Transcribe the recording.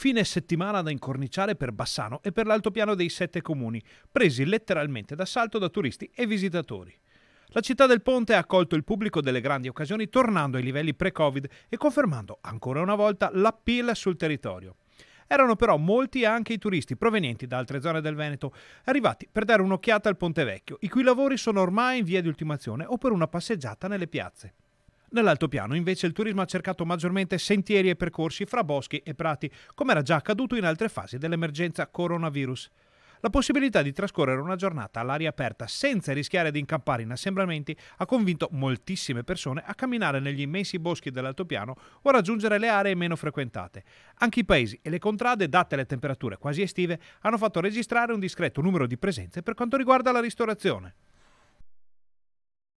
Fine settimana da incorniciare per Bassano e per l'altopiano dei sette comuni, presi letteralmente d'assalto da turisti e visitatori. La città del Ponte ha accolto il pubblico delle grandi occasioni tornando ai livelli pre-Covid e confermando ancora una volta l'appeal sul territorio. Erano però molti anche i turisti provenienti da altre zone del Veneto, arrivati per dare un'occhiata al Ponte Vecchio, i cui lavori sono ormai in via di ultimazione o per una passeggiata nelle piazze. Nell'altopiano invece il turismo ha cercato maggiormente sentieri e percorsi fra boschi e prati, come era già accaduto in altre fasi dell'emergenza coronavirus. La possibilità di trascorrere una giornata all'aria aperta senza rischiare di incappare in assembramenti ha convinto moltissime persone a camminare negli immensi boschi dell'altopiano o a raggiungere le aree meno frequentate. Anche i paesi e le contrade, date le temperature quasi estive, hanno fatto registrare un discreto numero di presenze per quanto riguarda la ristorazione.